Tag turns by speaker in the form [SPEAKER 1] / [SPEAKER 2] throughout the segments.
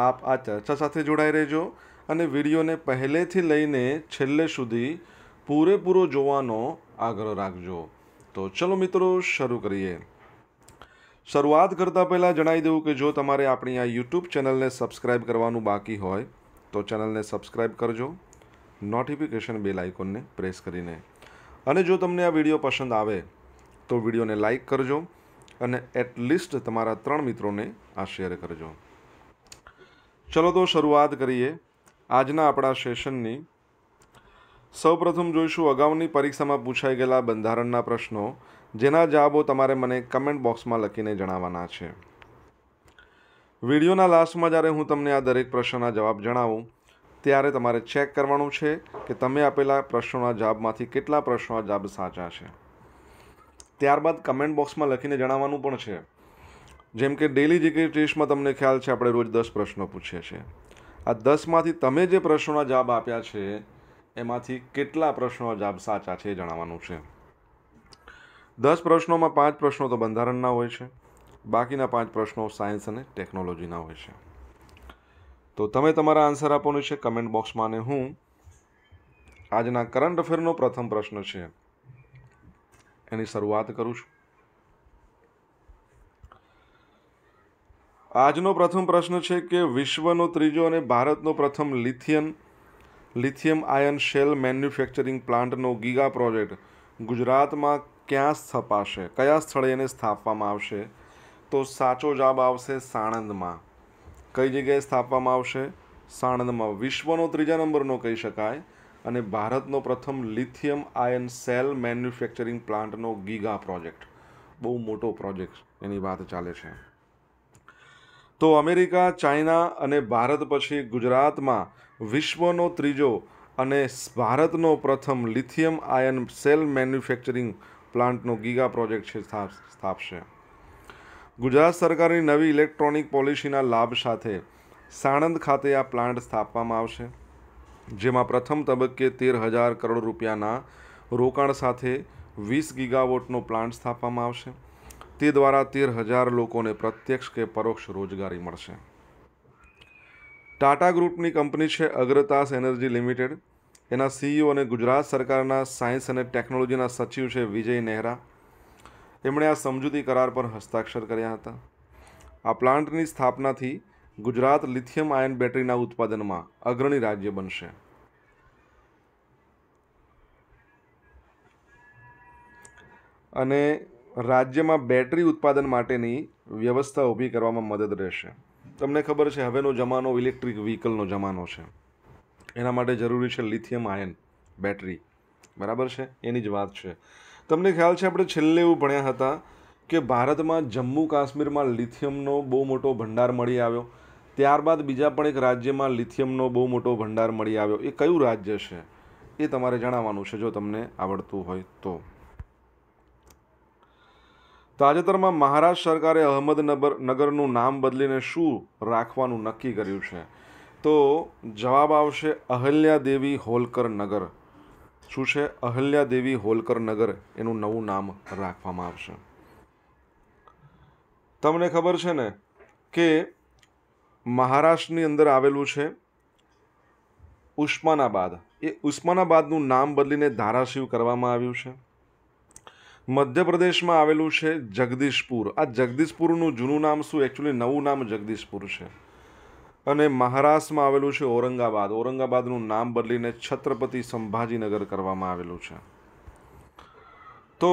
[SPEAKER 1] આપ આ ચર્ચા સાથે જોડાઈ રહેજો અને વિડીયોને પહેલેથી લઈને છેલ્લે સુધી પૂરેપૂરો જોવાનો આગ્રહ રાખજો તો ચલો મિત્રો શરૂ કરીએ શરૂઆત કરતાં પહેલાં જણાવી દઉં કે જો તમારે આપણી આ યુટ્યુબ ચેનલને સબસ્ક્રાઈબ કરવાનું બાકી હોય તો ચેનલને સબસ્ક્રાઈબ કરજો નોટિફિકેશન બેલ આઇકોનને પ્રેસ કરીને અને જો તમને આ વિડીયો પસંદ આવે તો વિડીયોને લાઇક કરજો અને એટલીસ્ટ તમારા ત્રણ મિત્રોને આ શેર કરજો ચલો તો શરૂઆત કરીએ આજના આપણા સેશનની સૌપ્રથમ જોઈશું અગાઉની પરીક્ષામાં પૂછાઈ ગયેલા બંધારણના પ્રશ્નો જેના જવાબો તમારે મને કમેન્ટ બોક્સમાં લખીને જણાવવાના છે વિડીયોના લાસ્ટમાં જ્યારે હું તમને આ દરેક પ્રશ્નના જવાબ જણાવું ત્યારે તમારે ચેક કરવાનું છે કે તમે આપેલા પ્રશ્નોના જવાબમાંથી કેટલા પ્રશ્નોના જવાબ સાચા છે ત્યારબાદ કમેન્ટ બોક્સમાં લખીને જણાવવાનું પણ છે જેમ કે ડેલી જીકે ટેસ્ટમાં તમને ખ્યાલ છે આપણે રોજ દસ પ્રશ્નો પૂછીએ છીએ આ દસમાંથી તમે જે પ્રશ્નોના જવાબ આપ્યા છે એમાંથી કેટલા પ્રશ્નોના જવાબ સાચા છે એ જણાવવાનું છે દસ પ્રશ્નોમાં પાંચ પ્રશ્નો તો બંધારણના હોય છે બાકીના પાંચ પ્રશ્નો સાયન્સ અને ટેકનોલોજીના હોય છે તો તમે તમારા આન્સર આપવાનું છે કમેન્ટ બોક્સમાં અને હું આજના કરંટ અફેરનો પ્રથમ પ્રશ્ન છે એની શરૂઆત કરું છું આજનો પ્રથમ પ્રશ્ન છે કે વિશ્વનો ત્રીજો અને ભારતનો પ્રથમ lithium lithium ion cell manufacturing પ્લાન્ટનો ગીગા પ્રોજેક્ટ ગુજરાતમાં ક્યાં સ્થપાશે કયા સ્થળે એને સ્થાપવામાં આવશે તો સાચો જવાબ આવશે સાણંદમાં કઈ જગ્યાએ સ્થાપવામાં આવશે સાણંદમાં વિશ્વનો ત્રીજા નંબરનો કહી શકાય અને ભારતનો પ્રથમ લિથિયમ આયન સેલ મેન્યુફેક્ચરિંગ પ્લાન્ટનો ગીગા પ્રોજેક્ટ બહુ મોટો પ્રોજેક્ટ એની વાત ચાલે છે તો અમેરિકા ચાઇના અને ભારત પછી ગુજરાતમાં વિશ્વનો ત્રીજો અને ભારતનો પ્રથમ લિથિયમ આયન સેલ મેન્યુફેક્ચરિંગ પ્લાન્ટનો ગીગા પ્રોજેક્ટ છે સ્થાપશે ગુજરાત સરકારની નવી ઇલેક્ટ્રોનિક પોલિસીના લાભ સાથે સાણંદ ખાતે આ પ્લાન્ટ સ્થાપવામાં આવશે જેમાં પ્રથમ તબક્કે તેર હજાર કરોડ રૂપિયાના રોકાણ સાથે વીસ ગીગાવોટનો પ્લાન્ટ સ્થાપવામાં આવશે તે દ્વારા તેર હજાર લોકોને પ્રત્યક્ષ કે પરોક્ષ રોજગારી મળશે ટાટા ગ્રુપની કંપની છે અગ્રતાસ એનર્જી લિમિટેડ એના સીઈઓ અને ગુજરાત સરકારના સાયન્સ અને ટેકનોલોજીના સચિવ છે વિજય નેહરા એમણે આ સમજૂતી કરાર પર હસ્તાક્ષર કર્યા હતા આ પ્લાન્ટની સ્થાપનાથી ગુજરાત લિથિયમ આયન બેટરીના ઉત્પાદનમાં અગ્રણી રાજ્ય બનશે અને રાજ્યમાં બેટરી ઉત્પાદન માટેની વ્યવસ્થા ઊભી કરવામાં મદદ રહેશે તમને ખબર છે હવેનો જમાનો ઇલેક્ટ્રિક વ્હીકલનો જમાનો છે એના માટે જરૂરી છે લિથિયમ આયન બેટરી બરાબર છે એની જ વાત છે તમને ખ્યાલ છે આપણે છેલ્લે એવું ભણ્યા હતા કે ભારતમાં જમ્મુ કાશ્મીરમાં લિથિયમનો બહુ મોટો ભંડાર મળી આવ્યો ત્યારબાદ બીજા પણ એક રાજ્યમાં લિથિયમનો બહુ મોટો ભંડાર મળી આવ્યો એ કયું રાજ્ય છે એ તમારે જણાવવાનું છે જો તમને આવડતું હોય તો તાજેતરમાં મહારાષ્ટ્ર સરકારે અહમદનગર નગરનું નામ બદલીને શું રાખવાનું નક્કી કર્યું છે તો જવાબ આવશે અહલ્યા દેવી હોલકર નગર શું છે અહલ્યા દેવી હોલકર નગર એનું નવું નામ રાખવામાં આવશે તમને ખબર છે ને કે મહારાષ્ટ્રની અંદર આવેલું છે ઉસ્માનાબાદ એ ઉસ્માનાબાદનું નામ બદલીને ધારાશિવ કરવામાં આવ્યું છે મધ્યપ્રદેશમાં આવેલું છે જગદીશપુર આ જગદીશપુરનું જૂનું નામ શું એકચ્યુઅલી નવું નામ જગદીશપુર છે અને મહારાષ્ટ્રમાં આવેલું છે ઔરંગાબાદ ઔરંગાબાદનું નામ બદલીને છત્રપતિ સંભાજીનગર કરવામાં આવેલું છે તો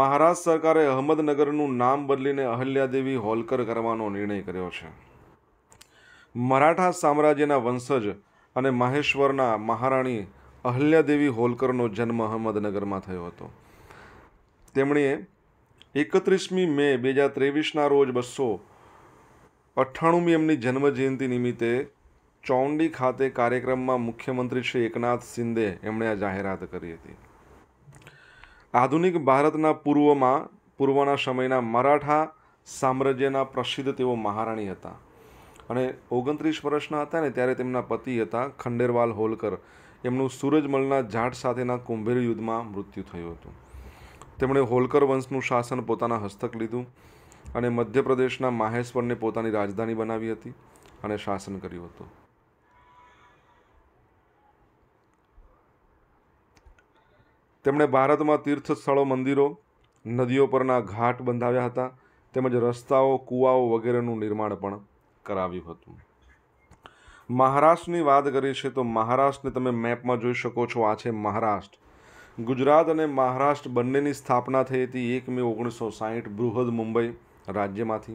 [SPEAKER 1] મહારાષ્ટ્ર સરકારે અહમદનગરનું નામ બદલીને અહલ્યાદેવી હોલકર કરવાનો નિર્ણય કર્યો છે મરાઠા સામ્રાજ્યના વંશજ અને મહેશ્વરના મહારાણી અહલ્યાદેવી હોલકરનો જન્મ અહમદનગરમાં થયો હતો તેમણે એકત્રીસમી મે બે હજાર ત્રેવીસના રોજ બસો અઠ્ઠાણુંમી એમની જન્મજયંતિ નિમિત્તે ચોંડી ખાતે કાર્યક્રમમાં મુખ્યમંત્રી શ્રી એકનાથ શિંદે એમણે આ જાહેરાત કરી હતી આધુનિક ભારતના પૂર્વમાં પૂર્વના સમયના મરાઠા સામ્રાજ્યના પ્રસિદ્ધ તેઓ મહારાણી હતા અને ઓગણત્રીસ વર્ષના હતા ને ત્યારે તેમના પતિ હતા ખંડેરવાલ હોલકર એમનું સૂરજમલના જાટ સાથેના કુંભેર યુદ્ધમાં મૃત્યુ થયું હતું તેમણે હોલકર વંશનું શાસન પોતાના હસ્તક લીધું અને મધ્યપ્રદેશના માહેશ્વરને પોતાની રાજધાની બનાવી હતી અને શાસન કર્યું હતું તેમણે ભારતમાં તીર્થ સ્થળો મંદિરો નદીઓ પરના ઘાટ બંધાવ્યા હતા તેમજ રસ્તાઓ કૂવાઓ વગેરેનું નિર્માણ પણ કરાવ્યું હતું મહારાષ્ટ્રની વાત કરીએ છીએ તો મહારાષ્ટ્રને તમે મેપમાં જોઈ શકો છો આ છે મહારાષ્ટ્ર ગુજરાત અને મહારાષ્ટ્ર બંનેની સ્થાપના થઈ હતી એક મે ઓગણીસો સાહીઠ બૃહદ મુંબઈ રાજ્યમાંથી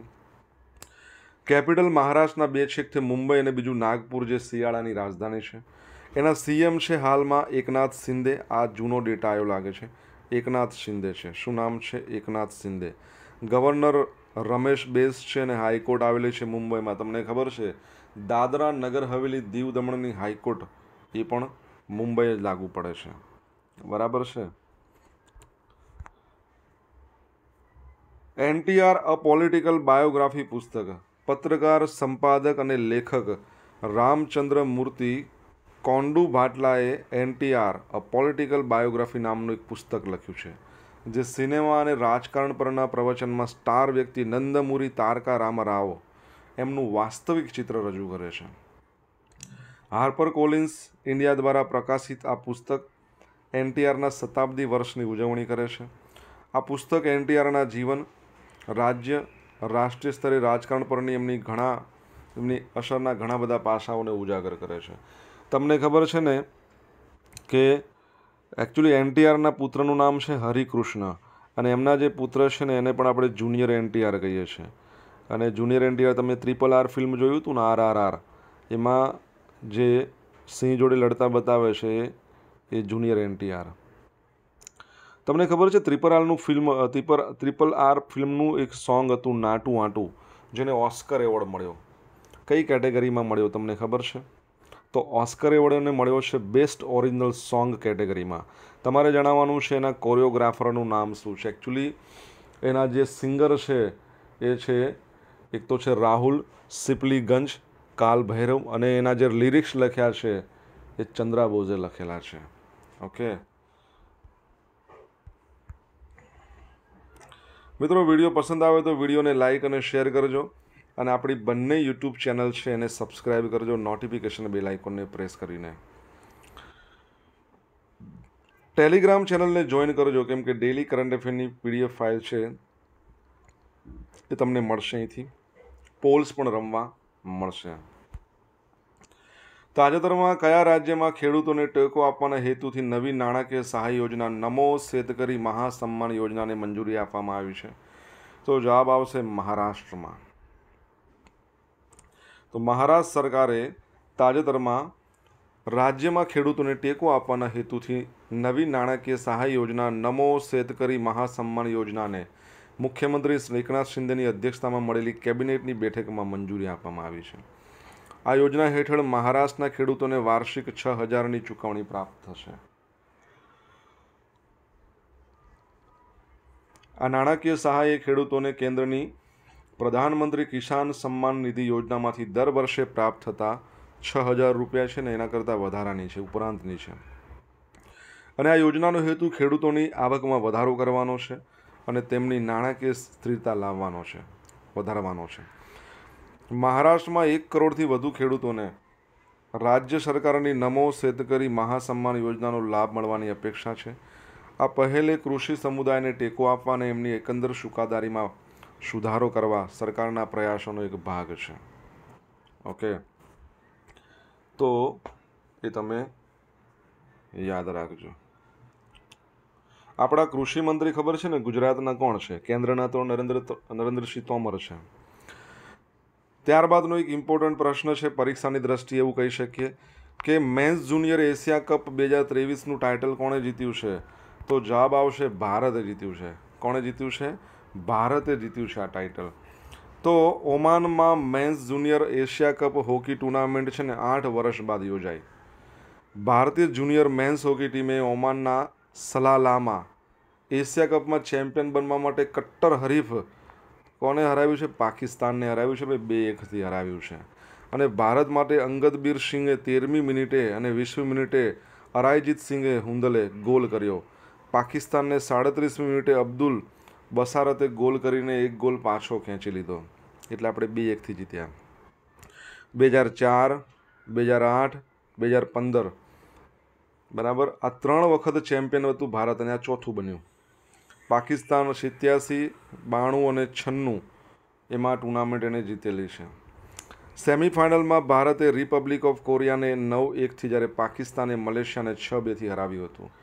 [SPEAKER 1] કેપિટલ મહારાષ્ટ્રના બે છેક છે મુંબઈ અને બીજું નાગપુર જે શિયાળાની રાજધાની છે એના સીએમ છે હાલમાં એકનાથ શિંદે આ જૂનો ડેટા આવ્યો લાગે છે એકનાથ શિંદે છે શું નામ છે એકનાથ શિંદે ગવર્નર રમેશ બેસ છે અને હાઈકોર્ટ આવેલી છે મુંબઈમાં તમને ખબર છે દાદરા નગર હવેલી દીવ દમણની હાઈકોર્ટ એ પણ મુંબઈએ લાગુ પડે છે બરાબર છે એનટીઆર અ પોલિટિકલ બાયોગ્રાફી પુસ્તક પત્રકાર સંપાદક અને લેખક રામચંદ્ર મૂર્તિ કોન્ડુ ભાટલાએ એનટીઆર અ પોલિટિકલ બાયોગ્રાફી નામનું એક પુસ્તક લખ્યું છે જે સિનેમા અને રાજકારણ પરના પ્રવચનમાં સ્ટાર વ્યક્તિ નંદમુરી તારકા રાવ એમનું વાસ્તવિક ચિત્ર રજૂ કરે છે હાર્પર કોલિન્સ ઇન્ડિયા દ્વારા પ્રકાશિત આ પુસ્તક એનટીઆરના શતાબ્દી વર્ષની ઉજવણી કરે છે આ પુસ્તક એનટીઆરના જીવન રાજ્ય રાષ્ટ્રીય સ્તરે રાજકારણ પરની એમની ઘણા એમની અસરના ઘણા બધા પાસાઓને ઉજાગર કરે છે તમને ખબર છે ને કે એકચ્યુઅલી એનટીઆરના પુત્રનું નામ છે હરિકૃષ્ણ અને એમના જે પુત્ર છે ને એને પણ આપણે જુનિયર એનટીઆર કહીએ છીએ અને જુનિયર એનટીઆર તમે ટ્રિપલ આર ફિલ્મ જોયું હતું ને આર આર આર એમાં જે સિંહ જોડે લડતા બતાવે છે એ એ જુનિયર એનટીઆર તમને ખબર છે ત્રિપલ આરનું ફિલ્મ ત્રિપલ ત્રિપલ આર ફિલ્મનું એક સોંગ હતું નાટું આટું જેને ઓસ્કર એવોર્ડ મળ્યો કઈ કેટેગરીમાં મળ્યો તમને ખબર છે તો ઓસ્કર એવોર્ડને મળ્યો છે બેસ્ટ ઓરિજિનલ સોંગ કેટેગરીમાં તમારે જણાવવાનું છે એના કોરિયોગ્રાફરનું નામ શું છે એકચ્યુઅલી એના જે સિંગર છે એ છે એક તો છે રાહુલ સિપલીગંજ કાલ ભૈરવ અને એના જે લિરિક્સ લખ્યા છે એ ચંદ્રા બોઝે લખેલા છે ઓકે મિત્રો વિડીયો પસંદ આવે તો વિડીયોને લાઇક અને શેર કરજો અને આપણી બંને યુટ્યુબ ચેનલ છે એને સબસ્ક્રાઈબ કરજો નોટિફિકેશન બે આઇકોનને પ્રેસ કરીને ટેલિગ્રામ ચેનલને જોઈન કરજો કેમ કે ડેલી કરંટ અફેરની પીડીએફ ફાઇલ છે એ તમને મળશે અહીંથી પોલ્સ પણ રમવા મળશે તાજેતરમાં કયા રાજ્યમાં ખેડૂતોને ટેકો આપવાના હેતુથી નવી નાણાકીય સહાય યોજના નમો શેતકરી મહાસન્માન યોજનાને મંજૂરી આપવામાં આવી છે તો જવાબ આવશે મહારાષ્ટ્રમાં તો મહારાષ્ટ્ર સરકારે તાજેતરમાં રાજ્યમાં ખેડૂતોને ટેકો આપવાના હેતુથી નવી નાણાકીય સહાય યોજના નમો શેતકરી મહાસન્માન યોજનાને મુખ્યમંત્રી શ્રી એકનાથ શિંદેની અધ્યક્ષતામાં મળેલી કેબિનેટની બેઠકમાં મંજૂરી આપવામાં આવી છે આ યોજના હેઠળ મહારાષ્ટ્રના ખેડૂતોને વાર્ષિક છ હજારની ચૂકવણી પ્રાપ્ત થશે આ નાણાકીય સહાય ખેડૂતોને કેન્દ્રની પ્રધાનમંત્રી કિસાન સન્માન નિધિ યોજનામાંથી દર વર્ષે પ્રાપ્ત થતા છ હજાર રૂપિયા છે ને એના કરતાં વધારાની છે ઉપરાંતની છે અને આ યોજનાનો હેતુ ખેડૂતોની આવકમાં વધારો કરવાનો છે અને તેમની નાણાકીય સ્થિરતા લાવવાનો છે વધારવાનો છે મહારાષ્ટ્રમાં એક કરોડથી વધુ ખેડૂતોને રાજ્ય સરકારની નમો શેતકરી મહાસન્માન યોજનાનો લાભ મળવાની અપેક્ષા છે આ પહેલે કૃષિ સમુદાયને ટેકો આપવા અને એમની એકંદર સુકાદારીમાં સુધારો કરવા સરકારના પ્રયાસોનો એક ભાગ છે ઓકે તો એ તમે યાદ રાખજો આપણા કૃષિ મંત્રી ખબર છે ને ગુજરાતના કોણ છે કેન્દ્રના તો નરેન્દ્ર નરેન્દ્રસિંહ તોમર છે ત્યારબાદનો એક ઇમ્પોર્ટન્ટ પ્રશ્ન છે પરીક્ષાની દ્રષ્ટિએ એવું કહી શકીએ કે મેન્સ જુનિયર એશિયા કપ બે હજાર ત્રેવીસનું ટાઇટલ કોણે જીત્યું છે તો જવાબ આવશે ભારતે જીત્યું છે કોણે જીત્યું છે ભારતે જીત્યું છે આ ટાઇટલ તો ઓમાનમાં men's junior Asia cup hockey tournament છે ને આઠ વર્ષ બાદ યોજાય ભારતીય જુનિયર મેન્સ હોકી ટીમે ઓમાનના સલાલામાં એશિયા કપમાં ચેમ્પિયન બનવા માટે કટ્ટર હરીફ કોને હરાવ્યું છે પાકિસ્તાનને હરાવ્યું છે ભાઈ બે એકથી હરાવ્યું છે અને ભારત માટે અંગદબીર સિંઘે તેરમી મિનિટે અને વીસમી મિનિટે અરાયજીત સિંઘે હુંદલે ગોલ કર્યો પાકિસ્તાનને સાડત્રીસમી મિનિટે અબ્દુલ બસારતે ગોલ કરીને એક ગોલ પાછો ખેંચી લીધો એટલે આપણે બે એકથી જીત્યા બે હજાર ચાર બે હજાર આઠ બે હજાર પંદર બરાબર આ ત્રણ વખત ચેમ્પિયન હતું ભારત અને આ ચોથું બન્યું પાકિસ્તાન સિત્યાસી બાણું અને છન્નું એમાં ટુર્નામેન્ટ એણે જીતેલી છે સેમિફાઇનલમાં ભારતે રિપબ્લિક ઓફ કોરિયાને નવ એકથી જ્યારે પાકિસ્તાને મલેશિયાને છ બેથી હરાવ્યું હતું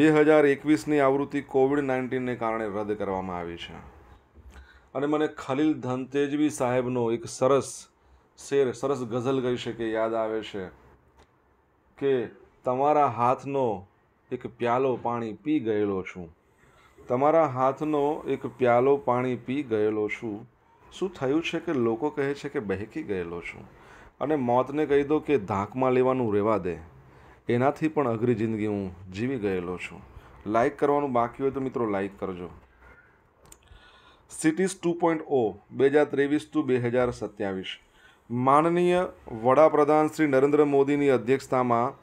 [SPEAKER 1] બે હજાર એકવીસની આવૃત્તિ કોવિડ નાઇન્ટીનને કારણે રદ કરવામાં આવી છે અને મને ખલીલ ધનતેજવી સાહેબનો એક સરસ શેર સરસ ગઝલ કહી શકે યાદ આવે છે કે તમારા હાથનો એક પ્યાલો પાણી પી ગયેલો છું તમારા હાથનો એક પ્યાલો પાણી પી ગયેલો છું શું થયું છે કે લોકો કહે છે કે બહેકી ગયેલો છું અને મોતને કહી દો કે ધાકમાં લેવાનું રહેવા દે એનાથી પણ અઘરી જિંદગી હું જીવી ગયેલો છું લાઇક કરવાનું બાકી હોય તો મિત્રો લાઇક કરજો સિટીઝ ટુ પોઈન્ટ ઓ બે હજાર ત્રેવીસ ટુ બે હજાર સત્યાવીસ માનનીય વડાપ્રધાન શ્રી નરેન્દ્ર મોદીની અધ્યક્ષતામાં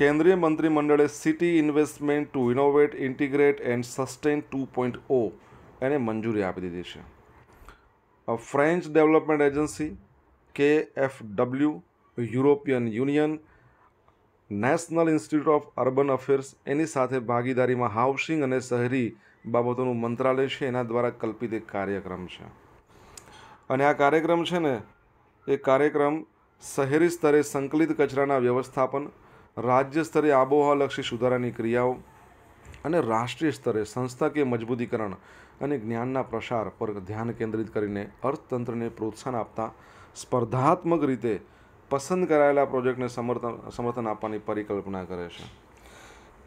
[SPEAKER 1] કેન્દ્રીય મંત્રીમંડળે city investment to innovate integrate and sustain two point O એને મંજૂરી આપી દીધી છે ફ્રેન્ચ ડેવલપમેન્ટ એજન્સી કે F W European Union National Institute of Urban Affairs એની સાથે ભાગીદારીમાં હાઉસિંગ અને શહેરી બાબતોનું મંત્રાલય છે એના દ્વારા કલ્પિત એક કાર્યક્રમ છે અને આ કાર્યક્રમ છે ને એ કાર્યક્રમ શહેરી સ્તરે સંકલિત કચરાના વ્યવસ્થાપન રાજ્ય સ્તરે આબોહવાલક્ષી સુધારાની ક્રિયાઓ અને રાષ્ટ્રીય સ્તરે સંસ્થાકીય મજબૂતીકરણ અને જ્ઞાનના પ્રસાર પર ધ્યાન કેન્દ્રિત કરીને અર્થતંત્રને પ્રોત્સાહન આપતા સ્પર્ધાત્મક રીતે પસંદ કરાયેલા પ્રોજેક્ટને સમર્થન સમર્થન આપવાની પરિકલ્પના કરે છે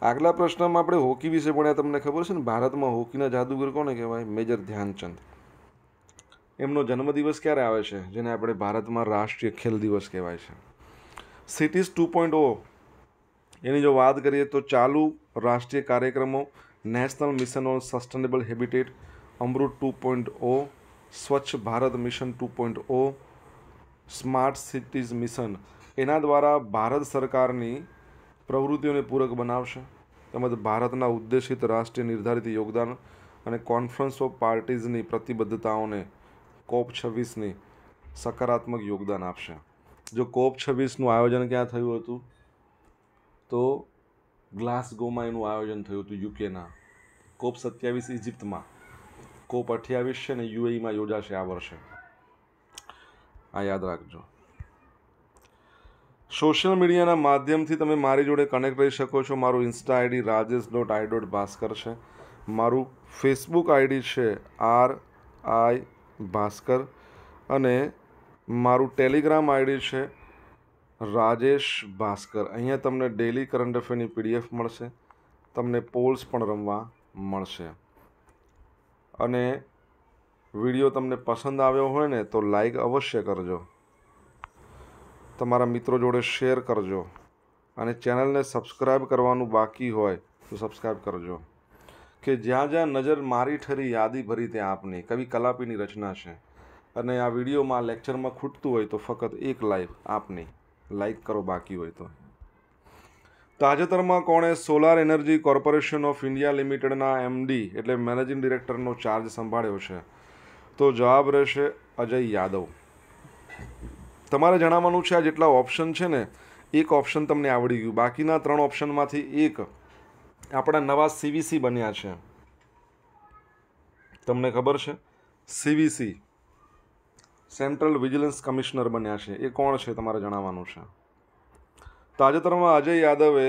[SPEAKER 1] આગલા પ્રશ્નમાં આપણે હોકી વિશે ભણ્યા તમને ખબર છે ને ભારતમાં હોકીના જાદુગર કોને કહેવાય મેજર ધ્યાનચંદ એમનો જન્મદિવસ ક્યારે આવે છે જેને આપણે ભારતમાં રાષ્ટ્રીય ખેલ દિવસ કહેવાય છે સિટીઝ ટુ પોઈન્ટ ઓ એની જો વાત કરીએ તો ચાલુ રાષ્ટ્રીય કાર્યક્રમો national mission on sustainable habitat AMRUT two point O Swachh Bharat mission two point O smart cities mission એના દ્વારા ભારત સરકારની પ્રવૃત્તિઓને પૂરક બનાવશે તેમજ ભારતના ઉદ્દેશિત રાષ્ટ્રીય નિર્ધારિત યોગદાન અને કોન્ફરન્સ ઓફ પાર્ટીઝની પ્રતિબદ્ધતાઓને કોપ છવ્વીસની સકારાત્મક યોગદાન આપશે જો કોપ છવ્વીસનું આયોજન ક્યાં થયું હતું તો ગ્લાસગોમાં એનું આયોજન થયું હતું યુકેના કોપ સત્યાવીસ ઇજિપ્તમાં કોપ અઠ્યાવીસ છે ને યુએઈમાં યોજાશે આ વર્ષે આ યાદ રાખજો સોશિયલ મીડિયાના માધ્યમથી તમે મારી જોડે કનેક્ટ રહી શકો છો મારું insta ID Rajesh dot I dot Bhaskar છે મારું ફેસબુક આઈડી છે આર આઈ ભાસ્કર અને મારું ટેલિગ્રામ આઈડી છે રાજેશ ભાસ્કર અહીંયા તમને ડેલી કરંટ અફેરની પીડીએફ મળશે તમને પોલ્સ પણ રમવા મળશે અને વિડીયો તમને પસંદ આવ્યો હોય ને તો લાઈક અવશ્ય કરજો તમારા મિત્રો જોડે શેર કરજો અને ચેનલને સબસ્ક્રાઈબ કરવાનું બાકી હોય તો સબસ્ક્રાઈબ કરજો કે જ્યાં જ્યાં નજર મારી ઠરી યાદી ભરી ત્યાં આપની કવિ કલાપીની રચના છે અને આ વિડીયોમાં લેક્ચરમાં ખૂટતું હોય તો ફક્ત એક લાઈવ આપની લાઇક કરો બાકી હોય તો તાજેતરમાં કોણે solar energy corporation of India લિમિટેડના એમડી એટલે મેનેજિંગ ડિરેક્ટરનો ચાર્જ સંભાળ્યો છે તો જવાબ રહેશે અજય યાદવ તમારે જણાવવાનું છે આ જેટલા ઓપ્શન છે ને એક ઓપ્શન તમને આવડી ગયું બાકીના ત્રણ ઓપ્શનમાંથી એક આપણા નવા સીવીસી બન્યા છે તમને ખબર છે સીવીસી સેન્ટ્રલ વિજિલન્સ કમિશનર બન્યા છે એ કોણ છે તમારે જણાવવાનું છે તાજેતરમાં અજય યાદવે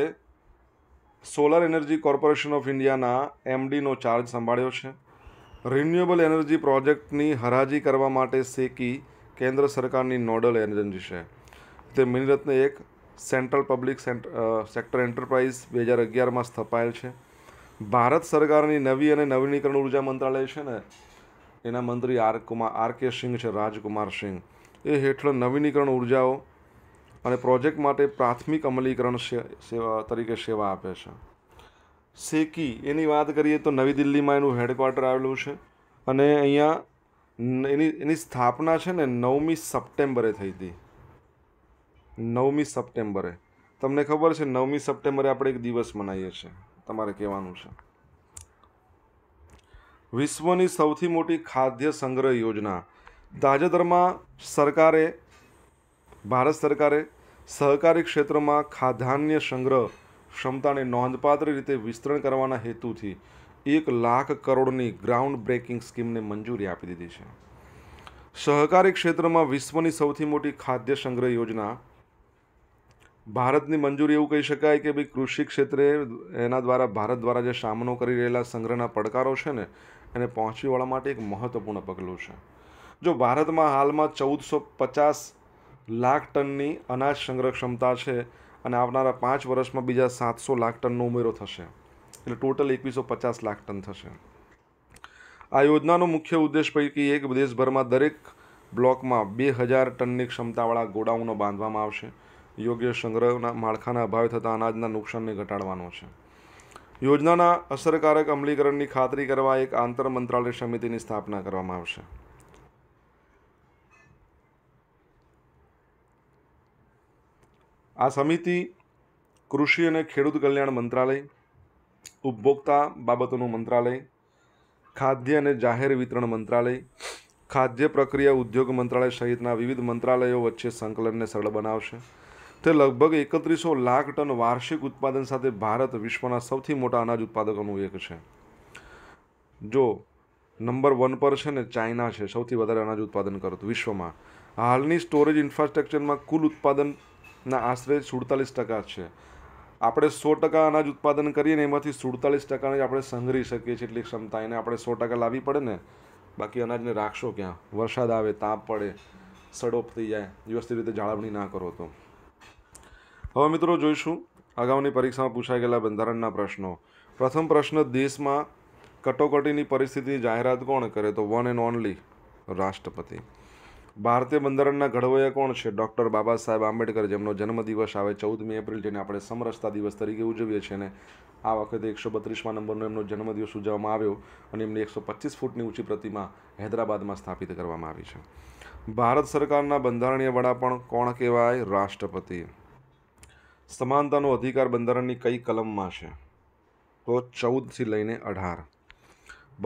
[SPEAKER 1] સોલર એનર્જી કોર્પોરેશન ઓફ ઇન્ડિયાના એમડીનો ચાર્જ સંભાળ્યો છે રિન્યુએબલ એનર્જી પ્રોજેક્ટની હરાજી કરવા માટે સેકી કેન્દ્ર સરકારની નોડલ એજન્સી છે તે મિનિરત્ને એક central public sent sector enterprise બે હજાર અગિયારમાં સ્થપાયેલ છે ભારત સરકારની નવી અને નવીનીકરણ ઉર્જા મંત્રાલય છે ને એના મંત્રી R Kumar R K Singh છે રાજકુમાર સિંઘ એ હેઠળ નવીનીકરણ ઉર્જાઓ અને પ્રોજેક્ટ માટે પ્રાથમિક અમલીકરણ સેવા તરીકે સેવા આપે છે સેકી એની વાત કરીએ તો નવી દિલ્હીમાં એનું હેડક્વાર્ટર આવેલું છે અને અહીંયા એની એની સ્થાપના છે ને નવમી સપ્ટેમ્બરે થઈ હતી નવમી સપ્ટેમ્બરે તમને ખબર છે નવમી સપ્ટેમ્બરે આપણે એક દિવસ મનાવીએ છીએ તમારે કહેવાનું છે વિશ્વની સૌથી મોટી ખાદ્ય સંગ્રહ યોજના તાજેતરમાં સરકારે ભારત સરકારે સહકારી ક્ષેત્રમાં ખાદ્યાન્ય સંગ્રહ ક્ષમતાને નોંધપાત્ર રીતે વિસ્તરણ કરવાના હેતુથી એક લાખ કરોડની ગ્રાઉન્ડ બ્રેકિંગ સ્કીમને મંજૂરી આપી દીધી છે સહકારી ક્ષેત્રમાં વિશ્વની સૌથી મોટી ખાદ્ય સંગ્રહ યોજના ભારતની મંજૂરી એવું કહી શકાય કે ભાઈ કૃષિ ક્ષેત્રે એના દ્વારા ભારત દ્વારા જે સામનો કરી રહેલા સંગ્રહના પડકારો છે ને એને પહોંચી વળવા માટે એક મહત્ત્વપૂર્ણ પગલું છે જો ભારતમાં હાલમાં ચૌદસો પચાસ લાખ ટનની અનાજ સંગ્રહ ક્ષમતા છે અને આવનારા પાંચ વર્ષમાં બીજા સાતસો લાખ ટનનો ઉમેરો થશે એટલે ટોટલ એકવીસો પચાસ લાખ ટન થશે આ યોજનાનો મુખ્ય ઉદ્દેશ પૈકી એક દેશભરમાં દરેક બ્લોકમાં બે હજાર ટનની ક્ષમતાવાળા ગોડાઉનો બાંધવામાં આવશે યોગ્ય સંગ્રહના માળખાના અભાવે થતા અનાજના નુકસાનને ઘટાડવાનો છે યોજનાના અસરકારક અમલીકરણની ખાતરી કરવા એક આંતર મંત્રાલય સમિતિની સ્થાપના કરવામાં આવશે આ સમિતિ કૃષિ અને ખેડૂત કલ્યાણ મંત્રાલય ઉપભોક્તા બાબતોનું મંત્રાલય ખાદ્ય અને જાહેર વિતરણ મંત્રાલય ખાદ્ય પ્રક્રિયા ઉદ્યોગ મંત્રાલય સહિતના વિવિધ મંત્રાલયો વચ્ચે સંકલનને સરળ બનાવશે તે લગભગ એકત્રીસો લાખ ટન વાર્ષિક ઉત્પાદન સાથે ભારત વિશ્વના સૌથી મોટા અનાજ ઉત્પાદકોનું એક છે જો નંબર વન પર છે ને ચાઇના છે સૌથી વધારે અનાજ ઉત્પાદન કરતું વિશ્વમાં હાલની સ્ટોરેજ ઇન્ફ્રાસ્ટ્રક્ચરમાં કુલ ઉત્પાદનના આશરે સુડતાલીસ ટકા છે આપણે સો ટકા અનાજ ઉત્પાદન કરીએ ને એમાંથી સુડતાલીસ ટકાને જ આપણે સંઘરી શકીએ છીએ એટલી ક્ષમતા એને આપણે સો ટકા લાવી પડે ને બાકી અનાજને રાખશો ક્યાં વરસાદ આવે તાપ પડે સડોપ થઈ જાય વ્યવસ્થિત રીતે જાળવણી ના કરો તો હવે મિત્રો જોઈશું આગાઉની પરીક્ષામાં પૂછાઈ ગયેલા બંધારણના પ્રશ્નો પ્રથમ પ્રશ્ન દેશમાં કટોકટીની પરિસ્થિતિની જાહેરાત કોણ કરે તો વન એન્ડ ઓનલી રાષ્ટ્રપતિ ભારતીય બંધારણના ઘડવૈયા કોણ છે ડૉક્ટર બાબા સાહેબ આંબેડકર જેમનો જન્મદિવસ આવે ચૌદમી એપ્રિલ જેને આપણે સમરસતા દિવસ તરીકે ઉજવીએ છીએ અને આ વખતે એકસો બત્રીસમાં નંબરનો એમનો જન્મદિવસ ઉજવવામાં આવ્યો અને એમની એકસો પચીસ ફૂટની ઊંચી પ્રતિમા હૈદરાબાદમાં સ્થાપિત કરવામાં આવી છે ભારત સરકારના બંધારણીય વડા પણ કોણ કહેવાય રાષ્ટ્રપતિ સમાનતાનો અધિકાર બંધારણની કઈ કલમમાં છે તો ચૌદથી લઈને અઢાર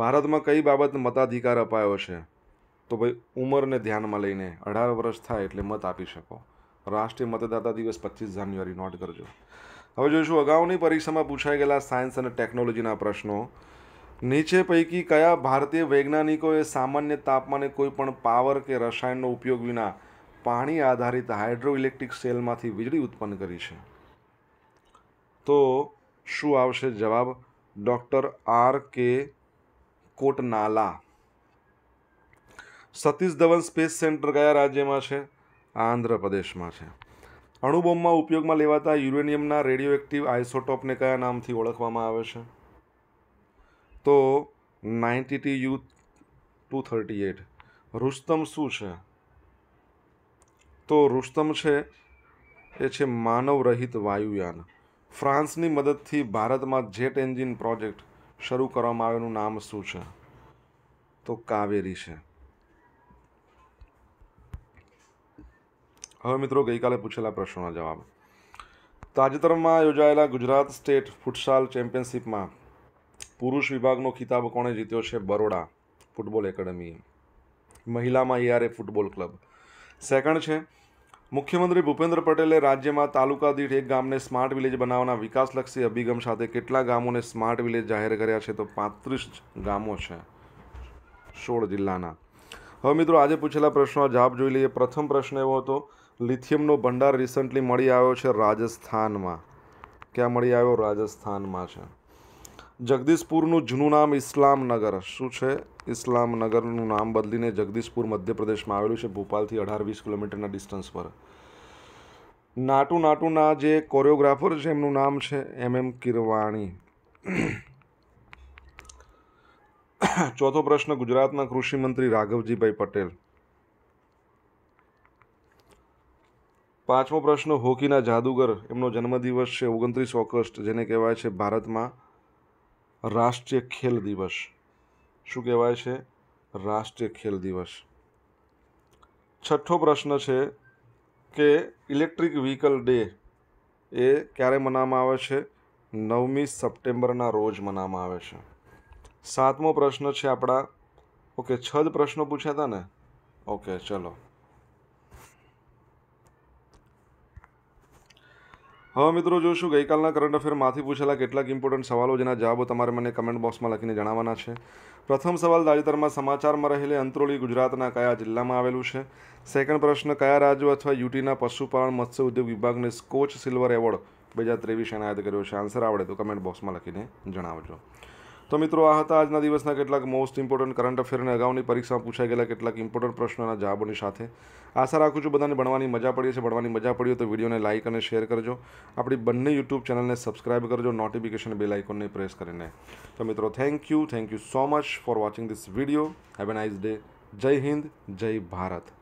[SPEAKER 1] ભારતમાં કઈ બાબત મતાધિકાર અપાયો છે તો ભાઈ ઉંમરને ધ્યાનમાં લઈને અઢાર વર્ષ થાય એટલે મત આપી શકો રાષ્ટ્રીય મતદાતા દિવસ પચીસ જાન્યુઆરી નોટ કરજો હવે જોઈશું અગાઉની પરીક્ષામાં પૂછાઈ ગયેલા સાયન્સ અને ટેકનોલોજીના પ્રશ્નો નીચે પૈકી કયા ભારતીય વૈજ્ઞાનિકોએ સામાન્ય તાપમાને કોઈ પણ પાવર કે રસાયણનો ઉપયોગ વિના પાણી આધારિત હાઇડ્રો ઇલેક્ટ્રિક સેલમાંથી વીજળી ઉત્પન્ન કરી છે તો શું આવશે જવાબ doctor R K Kotnala Satish Dhawan space centre કયા રાજ્યમાં છે આંધ્રપ્રદેશમાં છે અણુબોમમાં ઉપયોગમાં લેવાતા યુરેનિયમના રેડિયો એક્ટિવ આઇસોટોપને કયા નામથી ઓળખવામાં આવે છે તો ninety T U two thirty eight Rustom શું છે તો રુસ્તમ છે એ છે માનવરહિત વાયુયાન ફ્રાન્સની મદદથી ભારતમાં જેટ એન્જિન પ્રોજેક્ટ શરૂ કરવામાં આવેલું નામ શું છે તો કાવેરી છે હવે મિત્રો ગઈકાલે પૂછેલા પ્રશ્નોના જવાબ તાજેતરમાં યોજાયેલા ગુજરાત સ્ટેટ ફુટસાલ ચેમ્પિયનશિપમાં પુરુષ વિભાગનો ખિતાબ કોણે જીત્યો છે બરોડા ફૂટબોલ એકેડમીએ મહિલામાં એઆરએ ફૂટબોલ ક્લબ સેકન્ડ છે મુખ્યમંત્રી ભૂપેન્દ્ર પટેલે રાજ્યમાં તાલુકા દીઠ એક ગામને સ્માર્ટ વિલેજ બનાવવાના વિકાસલક્ષી અભિગમ સાથે કેટલા ગામોને સ્માર્ટ વિલેજ જાહેર કર્યા છે તો પાંત્રીસ ગામો છે સોળ જિલ્લાના હવે મિત્રો આજે પૂછેલા પ્રશ્નો જવાબ જોઈ લઈએ પ્રથમ પ્રશ્ન એવો હતો લિથિયમનો ભંડાર રિસન્ટલી મળી આવ્યો છે રાજસ્થાનમાં ક્યાં મળી આવ્યો રાજસ્થાનમાં છે જગદીશપુરનું જૂનું નામ ઇસ્લામનગર શું છે ઇસ્લામનગરનું નામ બદલીને જગદીશપુર મધ્યપ્રદેશમાં આવેલું છે ભોપાલથી અઢાર વીસ કિલોમીટરના ડિસ્ટન્સ પર નાટુ નાટુના જે કોરિયોગ્રાફર છે એમનું નામ છે એમ એમ કિરવાણી ચોથો પ્રશ્ન ગુજરાતના કૃષિમંત્રી રાઘવજીભાઈ પટેલ પાંચમો પ્રશ્ન હોકીના જાદુગર એમનો જન્મદિવસ છે ઓગણત્રીસ ઓગસ્ટ જેને કહેવાય છે ભારતમાં રાષ્ટ્રીય ખેલ દિવસ શું કહેવાય છે રાષ્ટ્રીય ખેલ દિવસ છઠ્ઠો પ્રશ્ન છે કે ઇલેક્ટ્રિક વ્હીકલ ડે એ ક્યારે મનાવવામાં આવે છે નવમી સપ્ટેમ્બરના રોજ મનાવવામાં આવે છે સાતમો પ્રશ્ન છે આપણા ઓકે છ જ પ્રશ્નો પૂછ્યા હતા ને ઓકે ચલો હવે મિત્રો જોઈશું ગઈકાલના કરંટ અફેરમાંથી પૂછેલા કેટલાક ઇમ્પોર્ટન્ટ સવાલો જેના જવાબો તમારે મને કમેન્ટ બોક્સમાં લખીને જણાવવાના છે પ્રથમ સવાલ તાજેતરમાં સમાચારમાં રહેલી અંત્રોલી ગુજરાતના કયા જિલ્લામાં આવેલું છે સેકન્ડ પ્રશ્ન કયા રાજ્યો અથવા યુટીના પશુપાલન મત્સ્ય ઉદ્યોગ વિભાગને સ્કોચ સિલ્વર એવોર્ડ બે હજાર ત્રેવીસ એનાયત કર્યો છે આન્સર આવડે તો કમેન્ટ બોક્સમાં લખીને જણાવજો તો મિત્રો આ હતા આજના દિવસના કેટલાક મોસ્ટ ઇમ્પોર્ટન્ટ કરંટ અફેર અને અગાઉની પરીક્ષામાં પૂછાઈ ગયેલા કેટલાક ઇમ્પોર્ટન્ટ પ્રશ્નોના જવાબોની સાથે આશા રાખું છું બધાને ભણવાની મજા પડી છે ભણવાની મજા પડી તો વિડીયોને લાઇક અને શેર કરજો આપણી બંને યુટ્યુબ ચેનલને સબસ્ક્રાઇબ કરજો નોટિફિકેશન બે આઇકોનને પ્રેસ કરીને તો મિત્રો thank you thank you so much for watching this video have a nice day જય હિન્દ જય ભારત